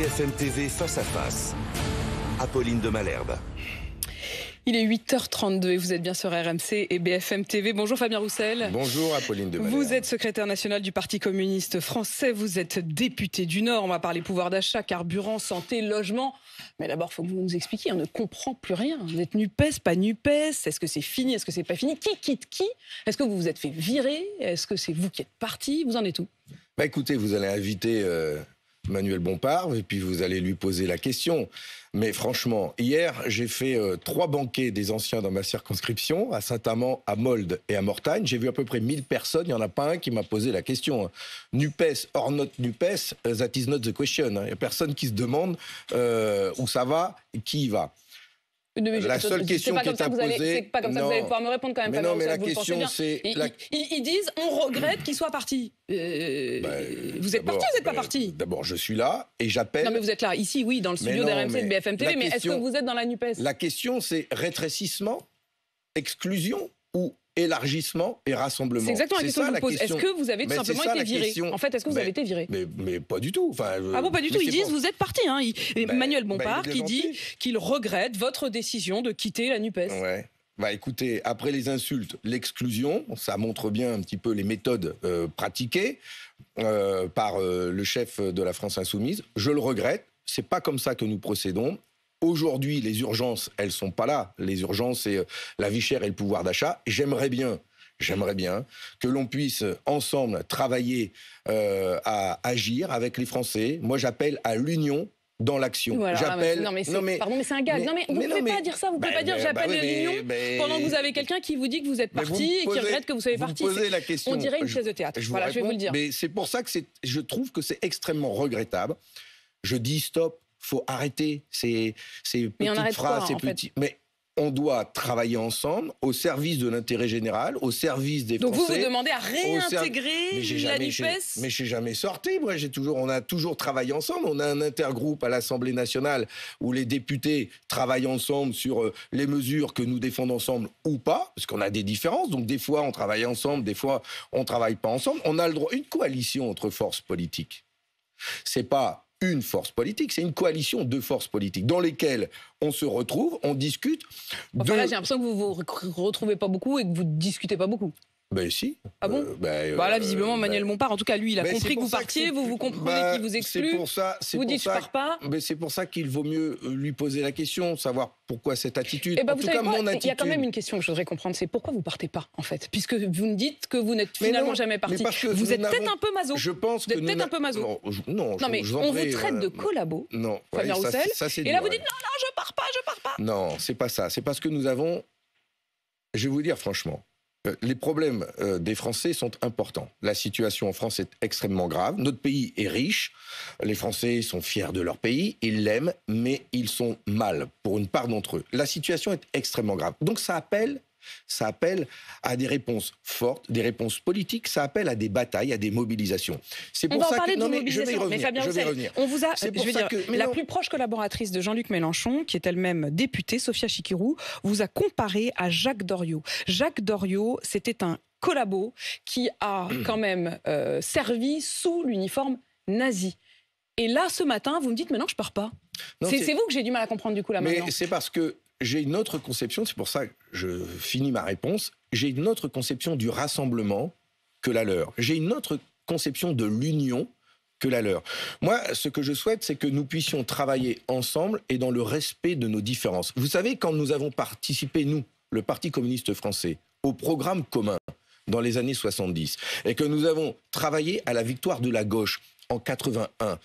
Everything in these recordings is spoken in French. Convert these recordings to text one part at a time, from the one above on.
BFM TV face à face. Apolline de Malherbe. Il est 8h32 et vous êtes bien sur RMC et BFM TV. Bonjour Fabien Roussel. Bonjour Apolline de Malherbe. Vous êtes secrétaire national du Parti communiste français, vous êtes député du Nord. On va parler pouvoir d'achat, carburant, santé, logement. Mais d'abord, il faut que vous nous expliquiez, on ne comprend plus rien. Vous êtes NUPES, pas NUPES Est-ce que c'est fini Est-ce que c'est pas fini Qui quitte qui Est-ce que vous vous êtes fait virer Est-ce que c'est vous qui êtes parti Vous en êtes où bah Écoutez, vous allez inviter... Euh, Manuel Bompard, et puis vous allez lui poser la question. Mais franchement, hier, j'ai fait euh, trois banquets des anciens dans ma circonscription, à Saint-Amand, à Molde et à Mortagne. J'ai vu à peu près 1000 personnes, il n'y en a pas un qui m'a posé la question. Hein. NUPES, or not NUPES, euh, that is not the question. Hein. Il n'y a personne qui se demande euh, où ça va et qui y va la seule question qui est à c'est pas comme ça que vous allez pouvoir me répondre quand même. Mais non, mais la question c'est, ils, disent on regrette qu'il soit parti. Euh, ben, vous êtes parti, vous n'êtes pas parti. Ben, d'abord, je suis là et j'appelle. Non, mais vous êtes là, ici, oui, dans le studio d'RMC et de BFM TV. Mais est-ce que vous êtes dans la Nupes La question c'est rétrécissement, exclusion ou élargissement et rassemblement. C'est exactement la question que vous pose. Est-ce que vous avez tout simplement été viré En fait, est-ce que vous avez été viré mais, pas du tout. Enfin, Ah bon, pas du tout. Ils disent, vous êtes parti. Hein. Bah, Emmanuel bah, Bompard qui dit qu'il regrette votre décision de quitter la NUPES. Ouais. Bah écoutez, après les insultes, l'exclusion, ça montre bien un petit peu les méthodes euh, pratiquées euh, par euh, le chef de la France insoumise. Je le regrette, c'est pas comme ça que nous procédons Aujourd'hui, les urgences, elles sont pas là. Les urgences, c'est euh, la vie chère et le pouvoir d'achat. J'aimerais bien J'aimerais bien que l'on puisse ensemble travailler euh, à agir avec les Français. Moi, j'appelle à l'union dans l'action. Ah, j'appelle. Non mais, pardon, mais c'est un gag. non mais vous ne pouvez pas dire ça. Vous ne pouvez bah, pas dire j'appelle à bah l'union pendant que vous avez quelqu'un qui vous dit que vous êtes parti et qui regrette que vous soyez parti. On dirait une pièce de théâtre. voilà, je vais vous le dire. Mais c'est pour ça que je trouve que c'est extrêmement regrettable. Je dis stop faut arrêter ces, petites phrases, ces Mais on doit travailler ensemble au service de l'intérêt général, au service des Donc Français. Donc vous vous demandez à réintégrer la Nupes Mais j'ai jamais sorti, moi. J'ai toujours, on a toujours travaillé ensemble. On a un intergroupe à l'Assemblée nationale où les députés travaillent ensemble sur euh, les mesures que nous défendons ensemble ou pas, parce qu'on a des différences. Donc des fois on travaille ensemble, des fois on travaille pas ensemble. On a le droit une coalition entre forces politiques. C'est pas une force politique, c'est une coalition de forces politiques dans lesquelles on se retrouve, on discute. là, j'ai l'impression que vous ne vous retrouvez pas beaucoup et que vous ne discutez pas beaucoup. Ben si. Ah bon euh, ben, Voilà, bah visiblement euh, Manuel ben, en tout cas lui, il a compris que vous partiez, vous vous comprenez ben, qu'il vous exclut. pour ça. Vous dites je ne pars pas. Mais ben, c'est pour ça qu'il vaut mieux euh, lui poser la question, savoir pourquoi cette attitude. Et eh ben, en vous tout Il y a quand même une question que je voudrais comprendre, c'est pourquoi vous partez pas en fait, puisque vous me dites que vous n'êtes finalement jamais parti. Vous êtes peut-être un peu maso. Je pense vous êtes peut-être un peu maso. Non, non, mais on vous traite de collabo. Non. Fabien Roussel. Et là vous dites non, non, je pars pas, je pars pas. Non, c'est pas ça. C'est parce que nous avons. Je vais vous dire franchement euh, les problèmes euh, des Français sont importants. La situation en France est extrêmement grave. Notre pays est riche. Les Français sont fiers de leur pays. Ils l'aiment, mais ils sont mal pour une part d'entre eux. La situation est extrêmement grave. Donc ça appelle ça appelle à des réponses fortes, des réponses politiques, ça appelle à des batailles, à des mobilisations. C'est pour on ça va en parler de mais Fabien On vous a, je dire, la plus proche collaboratrice de Jean-Luc Mélenchon, qui est elle-même députée, Sophia Chikirou, vous a comparé à Jacques Doriot. Jacques Doriot, c'était un collabo qui a quand même euh, servi sous l'uniforme nazi. Et là, ce matin, vous me dites, mais non, je pars pas. C'est vous que j'ai du mal à comprendre du coup là mais C'est parce que j'ai une autre conception, c'est pour ça que je finis ma réponse, j'ai une autre conception du rassemblement que la leur. J'ai une autre conception de l'union que la leur. Moi, ce que je souhaite, c'est que nous puissions travailler ensemble et dans le respect de nos différences. Vous savez, quand nous avons participé, nous, le Parti communiste français, au programme commun dans les années 70, et que nous avons travaillé à la victoire de la gauche en 81,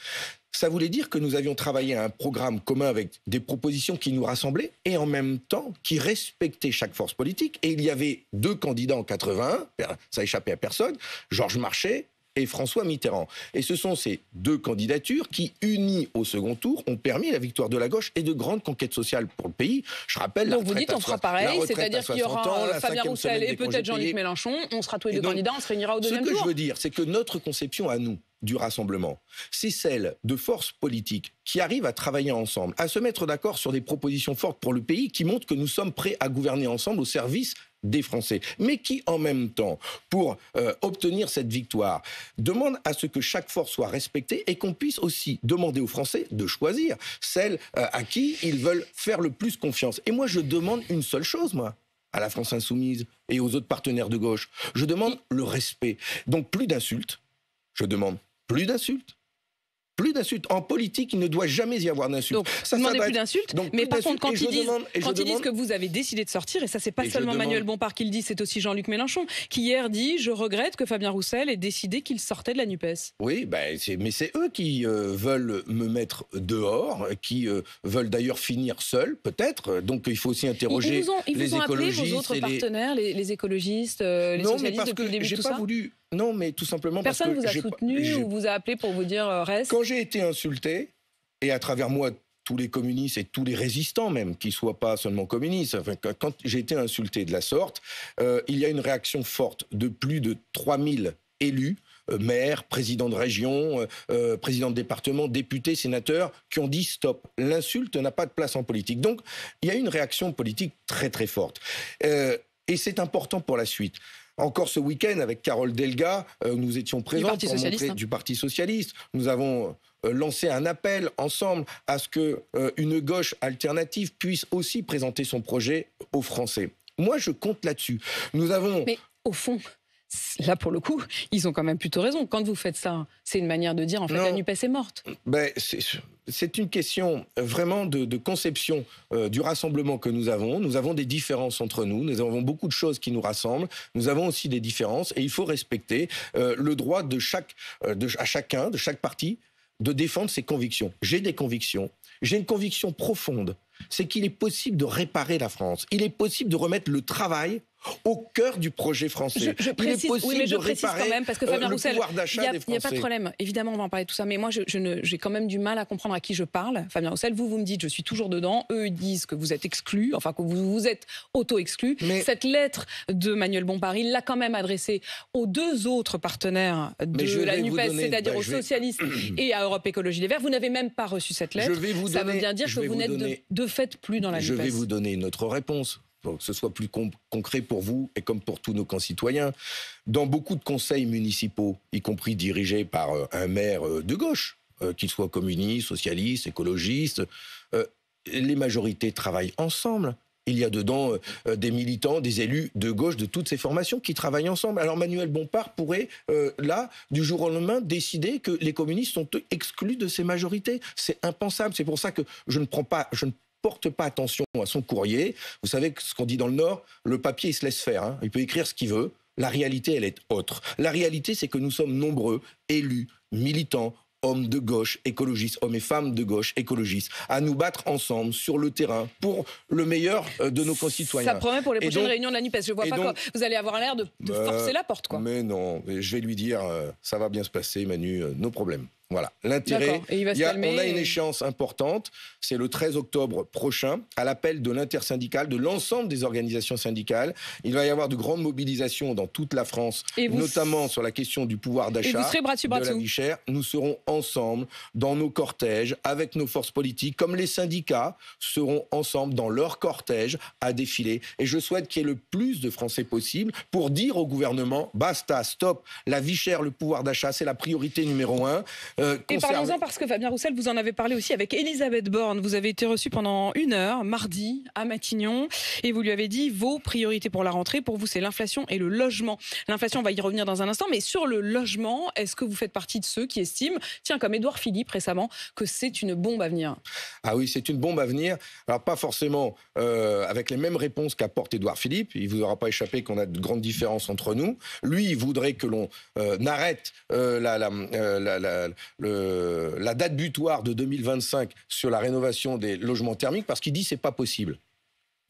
ça voulait dire que nous avions travaillé à un programme commun avec des propositions qui nous rassemblaient et en même temps qui respectaient chaque force politique. Et il y avait deux candidats en 81, ça échappait à personne, Georges Marchais et François Mitterrand. Et ce sont ces deux candidatures qui, unies au second tour, ont permis la victoire de la gauche et de grandes conquêtes sociales pour le pays. Je rappelle. Donc vous dites, on fera pareil, c'est-à-dire qu'il y aura euh, Fabien Roussel et peut-être Jean-Luc Mélenchon. On sera tous les deux candidats, on se réunira au deuxième tour. Ce que je veux dire, c'est que notre conception à nous du rassemblement, c'est celle de forces politiques qui arrivent à travailler ensemble, à se mettre d'accord sur des propositions fortes pour le pays qui montrent que nous sommes prêts à gouverner ensemble au service des Français, mais qui en même temps, pour euh, obtenir cette victoire, demande à ce que chaque force soit respectée et qu'on puisse aussi demander aux Français de choisir celle euh, à qui ils veulent faire le plus confiance. Et moi, je demande une seule chose, moi à la France insoumise et aux autres partenaires de gauche. Je demande le respect. Donc plus d'insultes. Je demande plus d'insultes. Plus d'insultes. En politique, il ne doit jamais y avoir d'insultes. ça, demandez plus d'insultes. Mais par contre, quand ils disent, quand ils disent que vous avez décidé de sortir, et ça, c'est pas seulement Manuel Bompard qui le dit, c'est aussi Jean-Luc Mélenchon, qui hier dit Je regrette que Fabien Roussel ait décidé qu'il sortait de la NUPES. Oui, ben, mais c'est eux qui euh, veulent me mettre dehors, qui euh, veulent d'ailleurs finir seul, peut-être. Donc, il faut aussi interroger ils vous ont, Appelé vos autres partenaires, les, écologistes, les socialistes, depuis début, pas ça voulu non, mais tout simplement Personne parce que... vous a soutenu ou vous a appelé pour vous dire euh, reste Quand j'ai été insulté, et à travers moi tous les communistes et tous les résistants même, qui soient pas seulement communistes. Enfin, quand j'ai été insulté de la sorte, euh, il y a une réaction forte de plus de 3000 élus, euh, maires, présidents de région, présidents de département, députés, sénateurs, qui ont dit stop, l'insulte n'a pas de place en politique. Donc, il y a une réaction politique très très forte. et c'est important pour la suite. Encore ce week-end, avec Carole Delga, euh, nous étions présents du Parti, socialiste, hein. du Parti socialiste. Nous avons euh, lancé un appel ensemble à ce que euh, une gauche alternative puisse aussi présenter son projet aux Français. Moi, je compte là-dessus. Nous avons. Mais au fond, là, pour le coup, ils ont quand même plutôt raison. Quand vous faites ça, c'est une manière de dire, en fait, la NUPES est morte. Ben, c'est une question euh, vraiment de, conception euh, du rassemblement que nous avons. Nous avons des différences entre nous, nous avons beaucoup de choses qui nous rassemblent, nous avons aussi des différences et il faut respecter euh, le droit de chaque, à chacun, de chaque parti, de défendre ses convictions. J'ai des convictions, j'ai une conviction profonde, c'est qu'il est possible de réparer la France, il est possible de remettre le travail au cœur du projet français. Je, précise, il est possible de réparer quand même, parce que Fabien euh, Roussel, il n'y a, pas de problème. Évidemment, on va en parler tout ça, mais moi, j'ai quand même du mal à comprendre à qui je parle. Fabien Roussel, vous, vous me dites, je suis toujours dedans. Eux, ils disent que vous êtes exclu, enfin que vous vous êtes auto-exclu. Cette lettre de Manuel Bompard, il l'a quand même adressée aux deux autres partenaires de la NUPES, c'est-à-dire ben, aux socialistes et à Europe Écologie Les Verts. Vous n'avez même pas reçu cette lettre. Je vais vous ça veut bien dire que vous, n'êtes de, fait plus dans la NUPES. Je vais vous donner notre réponse que ce soit plus concret pour vous et comme pour tous nos concitoyens. Dans beaucoup de conseils municipaux, y compris dirigés par euh, un maire euh, de gauche, euh, qu'il soit communiste, socialiste, écologiste, les majorités travaillent ensemble. Il y a dedans des militants, des élus de gauche de toutes ces formations qui travaillent ensemble. Alors Manuel Bompard pourrait, là, du jour au lendemain, décider que les communistes sont exclus de ces majorités. C'est impensable. C'est pour ça que je ne prends pas, porte pas attention à son courrier, vous savez ce qu'on dit dans le Nord, le papier il se laisse faire, hein. il peut écrire ce qu'il veut. La réalité, elle est autre. La réalité, c'est que nous sommes nombreux, élus, militants, hommes de gauche écologistes, hommes et femmes de gauche écologistes, à nous battre ensemble sur le terrain pour le meilleur euh, de nos concitoyens. Ça promet pour les prochaines réunions de la NUPES. Je vois pas quoi. Vous allez avoir l'air de, bah, forcer la porte. Quoi. Mais non, je vais lui dire, euh, ça va bien se passer, Manu, euh, nos problèmes. Voilà, l'intérêt. on a une échéance importante, c'est le 13 octobre prochain, à l'appel de l'intersyndicale, de l'ensemble des organisations syndicales. Il va y avoir de grandes mobilisations dans toute la France, notamment sur la question du pouvoir d'achat, de la vie chère. Nous serons ensemble dans nos cortèges, avec nos forces politiques, comme les syndicats seront ensemble dans leur cortège à défiler. Et je souhaite qu'il y ait le plus de Français possible pour dire au gouvernement basta, stop, la vie chère, le pouvoir d'achat, c'est la priorité numéro un. Euh, et parlons-en parce que Fabien Roussel, vous en avez parlé aussi avec Elisabeth Borne. Vous avez été reçu pendant une heure, mardi, à Matignon, et vous lui avez dit vos priorités pour la rentrée. Pour vous, c'est l'inflation et le logement. L'inflation, on va y revenir dans un instant, mais sur le logement, est-ce que vous faites partie de ceux qui estiment, tiens, comme Édouard Philippe récemment, que c'est une bombe à venir Ah oui, c'est une bombe à venir. Alors, pas forcément euh, avec les mêmes réponses qu'apporte Édouard Philippe. Il vous aura pas échappé qu'on a de grandes différences entre nous. Lui, il voudrait que l'on euh, arrête la, la, la la date butoir de 2025 sur la rénovation des logements thermiques parce qu'il dit c'est pas possible.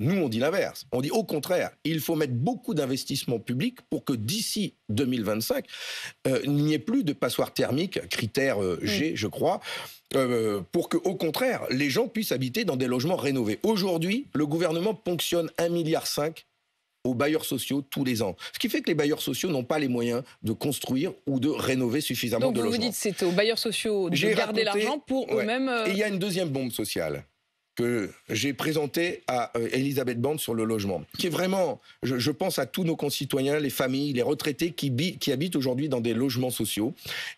Nous, on dit l'inverse. On dit au contraire, il faut mettre beaucoup d'investissements publics pour que d'ici 2025, euh, il n'y ait plus de passoires thermiques, critère euh, G, je crois, euh, pour que, au contraire, les gens puissent habiter dans des logements rénovés. Aujourd'hui, le gouvernement ponctionne 1,5 milliard aux bailleurs sociaux tous les ans. Ce qui fait que les bailleurs sociaux n'ont pas les moyens de construire ou de rénover suffisamment de logements. Donc Vous dites c'est aux bailleurs sociaux de garder l'argent pour eux-mêmes. Euh, il y a une deuxième bombe sociale que j'ai présentée à euh, Elisabeth Bande sur le logement, qui est vraiment, je, pense à tous nos concitoyens, les familles, les retraités qui, habitent aujourd'hui dans des logements sociaux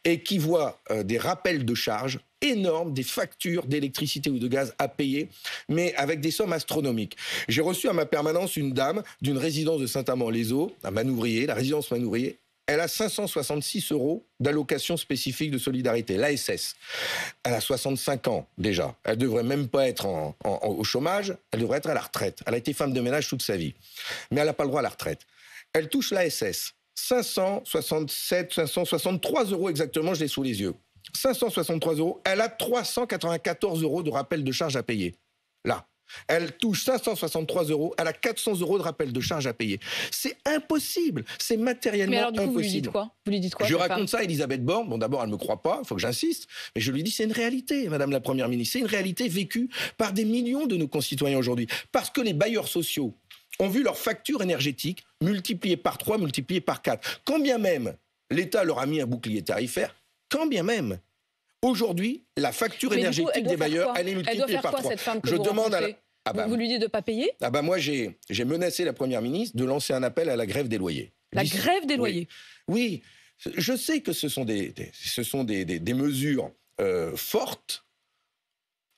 et qui voient euh, des rappels de charges énorme des factures d'électricité ou de gaz à payer, mais avec des sommes astronomiques. J'ai reçu à ma permanence une dame d'une résidence de Saint-Amand-les-Eaux, un Manouvrier, la résidence Manouvrier. Elle a 566 euros d'allocation spécifique de solidarité, l'ASS. Elle a 65 ans déjà. Elle devrait même pas être au chômage, elle devrait être à la retraite. Elle a été femme de ménage toute sa vie, mais elle n'a pas le droit à la retraite. Elle touche l'ASS. 567, 563 euros exactement, je l'ai sous les yeux. 563 euros, elle a 394 euros de rappel de charge à payer. Là. Elle touche 563 euros, elle a 400 euros de rappel de charge à payer. C'est impossible, c'est matériellement impossible. Vous lui dites quoi, vous lui dites quoi Je raconte ça à Elisabeth Borne. Bon, d'abord, elle ne me croit pas, il faut que j'insiste, mais je lui dis c'est une réalité, Madame la Première ministre. C'est une réalité vécue par des millions de nos concitoyens aujourd'hui. Parce que les bailleurs sociaux ont vu leur facture énergétique multipliée par 3, multipliée par 4. Quand bien même l'État leur a mis un bouclier tarifaire, quand bien même, aujourd'hui, la facture énergétique des bailleurs, elle est multipliée par Je demande à ah bah vous, lui dites de ne pas payer ah bah Moi, j'ai menacé la Première ministre de lancer un appel à la grève des loyers. La grève des loyers Oui. Je sais que ce sont des, ce sont des, mesures euh, fortes.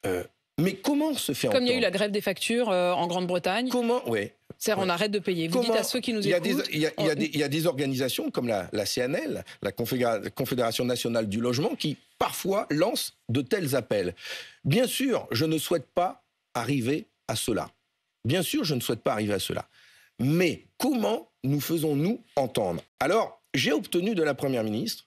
Euh, mais comment se faire Comme il y a eu la grève des factures euh, en Grande-Bretagne. Comment Oui. C'est-à-dire, on arrête de payer. Vous dites à ceux qui nous écoutent. Il y, a, des, organisations comme la, la CNL, la Confédération nationale du logement, qui parfois lancent de tels appels. Bien sûr, je ne souhaite pas arriver à cela. Bien sûr, je ne souhaite pas arriver à cela. Mais comment nous faisons-nous entendre Alors, j'ai obtenu de la Première ministre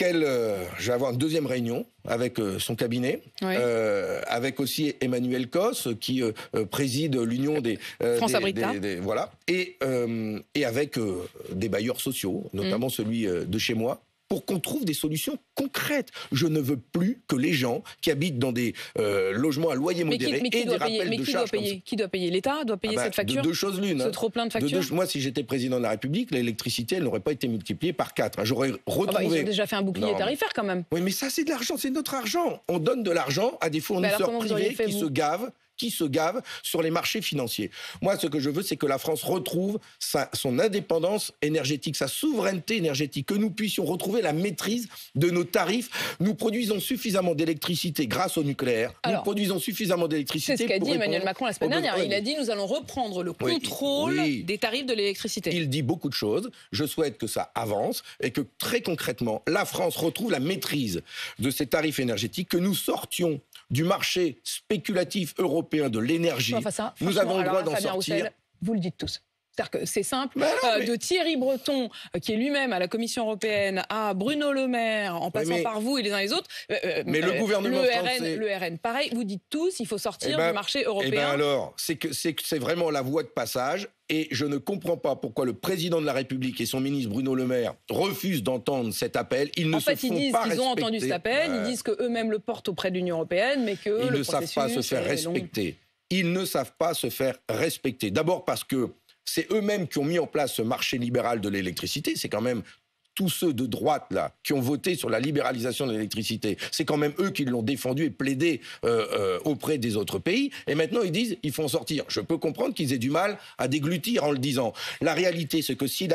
euh, je vais avoir une deuxième réunion avec euh, son cabinet, euh, avec aussi Emmanuel Cosse qui préside l'union des, France des, voilà et et avec des bailleurs sociaux, notamment mm. celui de chez moi pour qu'on trouve des solutions concrètes. Je ne veux plus que les gens qui habitent dans des euh, logements à loyer modéré mais qui, des rappels qui Doit payer, qui doit payer L'État doit payer ah bah, cette facture de Deux choses l'une. Hein. trop plein de factures. moi, si j'étais président de la République, l'électricité, elle n'aurait pas été multipliée par quatre. Hein. J'aurais ah bah, retrouvé. déjà fait un bouclier tarifaire quand même. Oui, mais ça, c'est de l'argent, c'est notre argent. On donne de l'argent à des bah, fournisseurs privés qui se gavent qui se gavent sur les marchés financiers. Moi, ce que je veux, c'est que la France retrouve son indépendance énergétique, sa souveraineté énergétique, que nous puissions retrouver la maîtrise de nos tarifs. Nous produisons suffisamment d'électricité grâce au nucléaire. nous produisons suffisamment d'électricité. C'est ce qu'a dit Emmanuel Macron la semaine dernière. Il a dit nous allons reprendre le contrôle des tarifs de l'électricité. Il dit beaucoup de choses. Je souhaite que ça avance et que très concrètement, la France retrouve la maîtrise de ses tarifs énergétiques, que nous sortions du marché spéculatif européen de l'énergie. nous avons le droit d'en sortir. vous le dites tous. C'est-à-dire que c'est simple, bah euh, de Thierry Breton, euh, qui est lui-même à la Commission européenne, à Bruno Le Maire, en passant par vous et les uns les autres. Euh, mais le gouvernement le RN, le RN, pareil, vous dites tous, il faut sortir eh ben, du marché européen. Eh ben alors, c'est que c'est vraiment la voie de passage. Et je ne comprends pas pourquoi le président de la République et son ministre Bruno Le Maire refusent d'entendre cet appel. Ils ne en se fait, ils disent qu'ils ont entendu cet appel, ils disent qu'eux-mêmes le portent auprès de l'Union européenne, mais que ne savent pas se faire respecter. Ils ne savent pas se faire respecter. D'abord parce que c'est eux-mêmes qui ont mis en place ce marché libéral de l'électricité. C'est quand même tous ceux de droite là qui ont voté sur la libéralisation de l'électricité, c'est quand même eux qui l'ont défendu et plaidé euh, euh, auprès des autres pays. Et maintenant ils disent ils font sortir. Je peux comprendre qu'ils aient du mal à déglutir en le disant. La réalité, c'est que si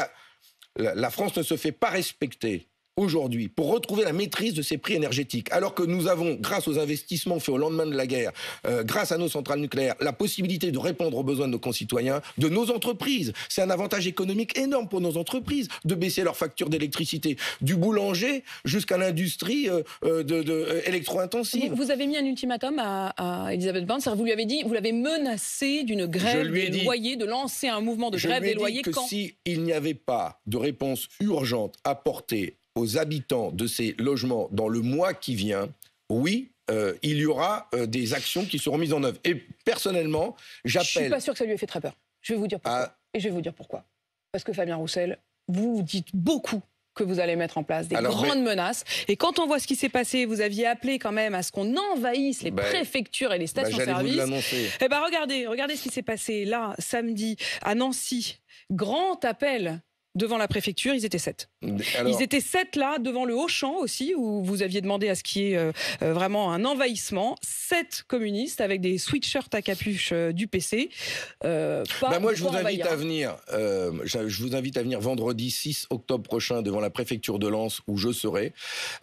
la France ne se fait pas respecter aujourd'hui pour retrouver la maîtrise de ces prix énergétiques, alors que nous avons, grâce aux investissements faits au lendemain de la guerre, euh, grâce à nos centrales nucléaires, la possibilité de répondre aux besoins de nos concitoyens, de nos entreprises. C'est un avantage économique énorme pour nos entreprises de baisser leurs factures d'électricité, du boulanger jusqu'à l'industrie euh, euh, de, électro-intensive. Vous, avez mis un ultimatum à, à Elisabeth Banzer. vous lui avez dit, vous l'avez menacé d'une grève des loyers, de lancer un mouvement de grève des loyers. Je lui ai dit que s'il n'y avait pas de réponse urgente apportée aux habitants de ces logements dans le mois qui vient, oui, euh, il y aura euh, des actions qui seront mises en œuvre. Et personnellement, j'appelle. Je suis pas sûr que ça lui ait fait très peur. Je vais vous dire pourquoi. Ah. Et je vais vous dire pourquoi. Parce que Fabien Roussel, vous dites beaucoup que vous allez mettre en place, des grandes menaces. Et quand on voit ce qui s'est passé, vous aviez appelé quand même à ce qu'on envahisse les ben, préfectures et les ben, stations-service. Bah eh ben regardez, regardez ce qui s'est passé là, samedi, à Nancy. Grand appel devant la préfecture, ils étaient sept. Ils étaient sept là, devant le Haut-Champ aussi, où vous aviez demandé à ce qui est ait euh, euh, vraiment un envahissement. Sept communistes avec des sweatshirts à capuche euh, du PC. Bah, moi, je vous, invite hein. à venir, je vous invite à venir vendredi 6 octobre prochain devant la préfecture de Lens, où je serai,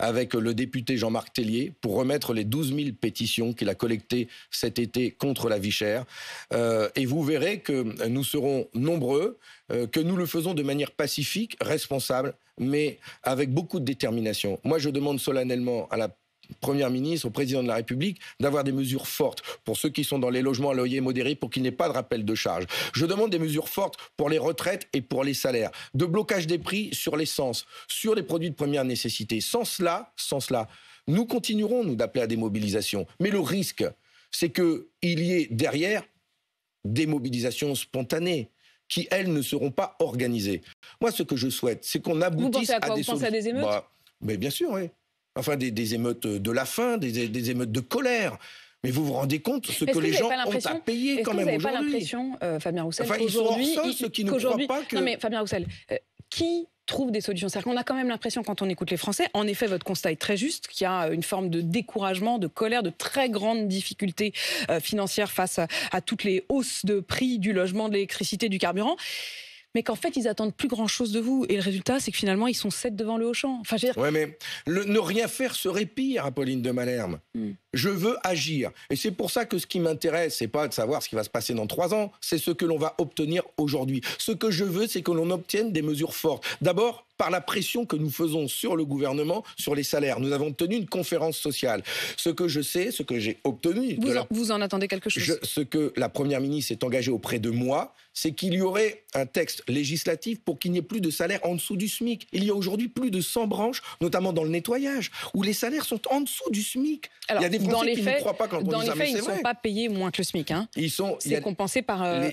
avec le député Jean-Marc Tellier, pour remettre les 12 000 pétitions qu'il a collectées cet été contre la vie chère. et vous verrez que nous serons nombreux euh, que nous le faisons de manière pacifique, responsable, mais avec beaucoup de détermination. Moi, je demande solennellement à la Première ministre, au président de la République, d'avoir des mesures fortes pour ceux qui sont dans les logements à loyer modéré pour qu'il n'y ait pas de rappel de charges. Je demande des mesures fortes pour les retraites et pour les salaires, de blocage des prix sur l'essence, sur les produits de première nécessité. Sans cela, sans cela, nous continuerons, nous, d'appeler à des mobilisations. Mais le risque, c'est qu'il y ait derrière des mobilisations spontanées qui, elles, ne seront pas organisées. Moi, ce que je souhaite, c'est qu'on aboutisse à, à, des vous à des émeutes bah, Mais bien sûr, oui. Enfin, des, émeutes de la faim, des, émeutes de colère. Mais vous vous rendez compte ce que, les gens ont à payer quand même aujourd'hui Vous n'avez pas l'impression, euh, Fabien Roussel, enfin, qu'aujourd'hui, sont ceux qui ne croient pas que... Non mais Fabien Roussel, euh, qui trouve des solutions. cest qu'on a quand même l'impression, quand on écoute les Français, en effet, votre constat est très juste, qu'il y a une forme de découragement, de colère, de très grandes difficultés euh, financières face à toutes les hausses de prix du logement, de l'électricité, du carburant mais qu'en fait, ils attendent plus grand-chose de vous. Et le résultat, c'est que finalement, ils sont sept devant le Auchan. Enfin, dire... mais ne rien faire serait pire, Apolline de Malherme. Hmm. Je veux agir. Et c'est pour ça que ce qui m'intéresse, c'est pas de savoir ce qui va se passer dans trois ans, c'est ce que l'on va obtenir aujourd'hui. Ce que je veux, c'est que l'on obtienne des mesures fortes. D'abord, par la pression que nous faisons sur le gouvernement, sur les salaires. Nous avons tenu une conférence sociale. Ce que je sais, ce que j'ai obtenu... Vous, en, vous en attendez quelque chose Ce que la Première ministre s'est engagée auprès de moi, c'est qu'il y aurait un texte législatif pour qu'il n'y ait plus de salaire en dessous du SMIC. Il y a aujourd'hui plus de 100 branches, notamment dans le nettoyage, où les salaires sont en dessous du SMIC. Alors, il y a des Français les qui ne croient pas quand Dans les faits, ils ne sont pas payés moins que le SMIC. Hein. Ils sont... C'est compensé par... Euh,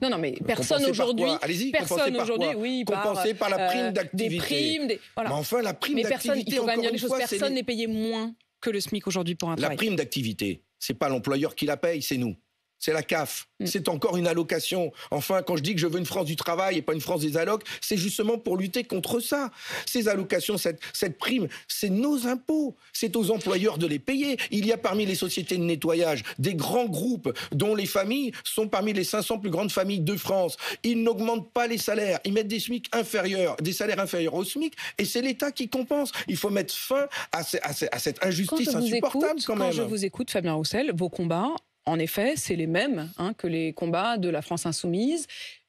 non, non, mais personne aujourd'hui. Personne aujourd'hui, oui. Compensé par, par, la euh, prime d'activité. Mais enfin, la prime d'activité. Il faut quand dire choses. personne n'est payé moins que le SMIC aujourd'hui pour un travail. La prime d'activité, c'est pas l'employeur qui la paye, c'est nous c'est la CAF. Mm. C'est encore une allocation. Enfin, quand je dis que je veux une France du travail et pas une France des allocs, c'est justement pour lutter contre ça. Ces allocations, cette, cette prime, c'est nos impôts. C'est aux employeurs de les payer. Il y a parmi les sociétés de nettoyage des grands groupes dont les familles sont parmi les 500 plus grandes familles de France. Ils n'augmentent pas les salaires. Ils mettent des SMIC inférieurs, des salaires inférieurs au SMIC et c'est l'État qui compense. Il faut mettre fin à, cette injustice insupportable quand même. Quand je vous écoute, Fabien Roussel, vos combats, en effet, c'est les mêmes hein, que les combats de la France insoumise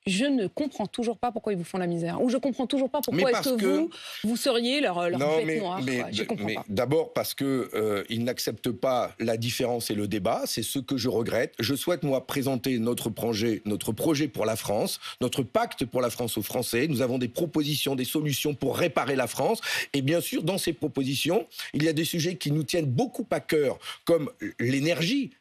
je ne comprends toujours pas pourquoi ils vous font la misère. Ou je comprends toujours pas pourquoi est vous, vous seriez leur, leur noire. D'abord parce qu'ils euh, n'acceptent pas la différence et le débat. C'est ce que je regrette. Je souhaite, moi, présenter notre projet, notre projet pour la France, notre pacte pour la France aux Français. Nous avons des propositions, des solutions pour réparer la France. Et bien sûr, dans ces propositions, il y a des sujets qui nous tiennent beaucoup à cœur, comme l'énergie,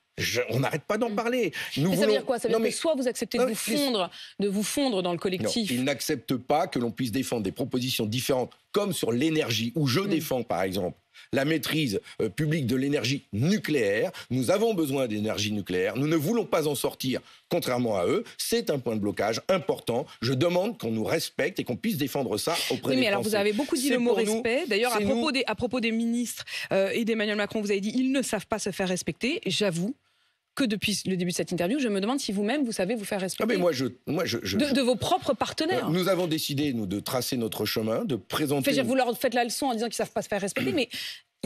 on n'arrête pas d'en mm. parler. mais ça veut dire quoi Ça veut dire que soit vous acceptez de, vous fondre, de vous fondre dans le collectif. Non, ils n'acceptent pas que l'on puisse défendre des propositions différentes, comme sur l'énergie, où je mm. défends par exemple la maîtrise euh, publique de l'énergie nucléaire. Nous avons besoin d'énergie nucléaire. Nous ne voulons pas en sortir, contrairement à eux. C'est un point de blocage important. Je demande qu'on nous respecte et qu'on puisse défendre ça auprès oui, mais alors Vous avez beaucoup dit le mot respect. D'ailleurs, à, à, propos des ministres euh, et d'Emmanuel Macron, vous avez dit ils ne savent pas se faire respecter. J'avoue que depuis le début de cette interview, je me demande si vous-même, vous savez vous faire respecter ah mais moi, je, moi je, de, vos propres partenaires. Euh, nous avons décidé, nous, de tracer notre chemin, de présenter... vous leur faites la leçon en disant qu'ils ne savent pas se faire respecter, mais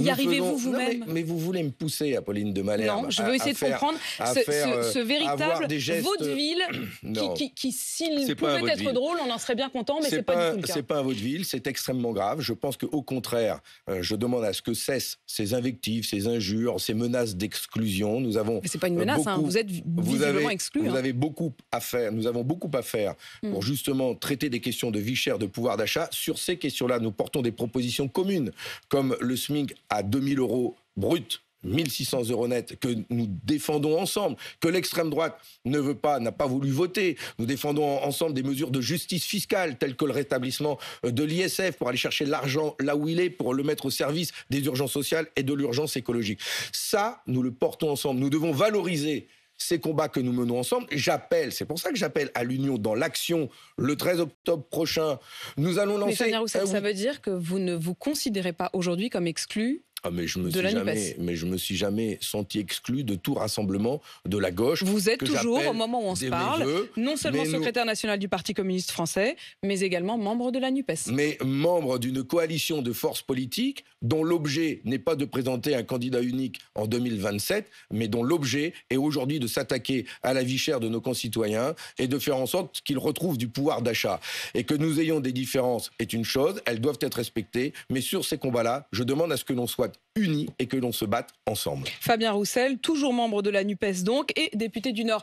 y arrivez-vous vous-même mais, vous voulez me pousser, Apolline de Malherbe Non, je veux essayer de comprendre ce, ce, euh, véritable vaudeville qui, qui, s'il pouvait être drôle, on en serait bien content, mais c'est pas, pas, du tout C'est pas un vaudeville, c'est extrêmement grave. Je pense qu'au contraire, euh, je demande à ce que cessent ces invectives, ces injures, ces menaces d'exclusion. Nous avons. n'est c'est pas une euh, menace, hein, vous êtes visiblement exclu. Vous hein. avez beaucoup à faire. Nous avons beaucoup à faire hmm. pour justement traiter des questions de vie chère, de pouvoir d'achat. Sur ces questions-là, nous portons des propositions communes, comme le SMIC à 2000 euros brut 1600 euros net que nous défendons ensemble, que l'extrême droite ne veut pas, n'a pas voulu voter. Nous défendons ensemble des mesures de justice fiscale telles que le rétablissement euh, de l'ISF pour aller chercher l'argent là où il est, pour le mettre au service des urgences sociales et de l'urgence écologique. Ça, nous le portons ensemble. Nous devons valoriser ces combats que nous menons ensemble. J'appelle, c'est pour ça que j'appelle à l'union dans l'action le 13 octobre prochain. Nous allons lancer. Mais Roussel, ça veut dire que vous ne vous considérez pas aujourd'hui comme exclu ah, mais je me suis jamais, mais je me suis jamais senti exclu de tout rassemblement de la gauche. Vous êtes toujours au moment où on se parle, non seulement secrétaire national du Parti communiste français, mais également membre de la Nupes. Mais membre d'une coalition de forces politiques dont l'objet n'est pas de présenter un candidat unique en 2027, mais dont l'objet est aujourd'hui de s'attaquer à la vie chère de nos concitoyens et de faire en sorte qu'ils retrouvent du pouvoir d'achat. Et que nous ayons des différences est une chose, elles doivent être respectées, mais sur ces combats-là, je demande à ce que l'on soit unis et que l'on se batte ensemble. Fabien Roussel, toujours membre de la NUPES donc, et député du Nord.